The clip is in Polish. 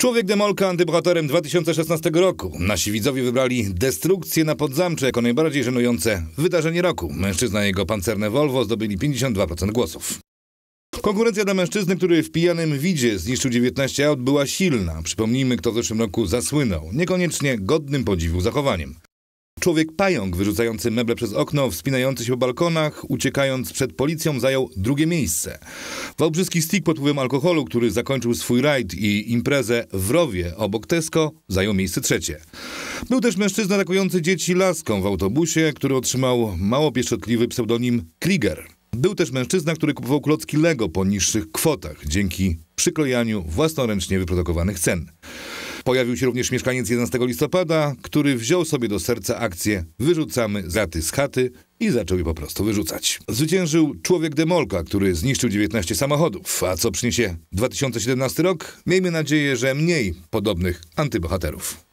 Człowiek Demolka antybohaterem 2016 roku. Nasi widzowie wybrali destrukcję na Podzamcze jako najbardziej żenujące wydarzenie roku. Mężczyzna i jego pancerne Volvo zdobyli 52% głosów. Konkurencja dla mężczyzny, który w pijanym widzie zniszczył 19 aut, była silna. Przypomnijmy, kto w zeszłym roku zasłynął, niekoniecznie godnym podziwu zachowaniem. Człowiek-pająk wyrzucający meble przez okno, wspinający się po balkonach, uciekając przed policją, zajął drugie miejsce. Wałbrzyski stick pod wpływem alkoholu, który zakończył swój rajd i imprezę w Rowie obok Tesco, zajął miejsce trzecie. Był też mężczyzna atakujący dzieci laską w autobusie, który otrzymał mało pieszczotliwy pseudonim Krieger. Był też mężczyzna, który kupował klocki Lego po niższych kwotach dzięki przyklejaniu własnoręcznie wyprodukowanych cen. Pojawił się również mieszkaniec 11 listopada, który wziął sobie do serca akcję Wyrzucamy zaty z chaty i zaczął je po prostu wyrzucać. Zwyciężył człowiek Demolka, który zniszczył 19 samochodów. A co przyniesie 2017 rok? Miejmy nadzieję, że mniej podobnych antybohaterów.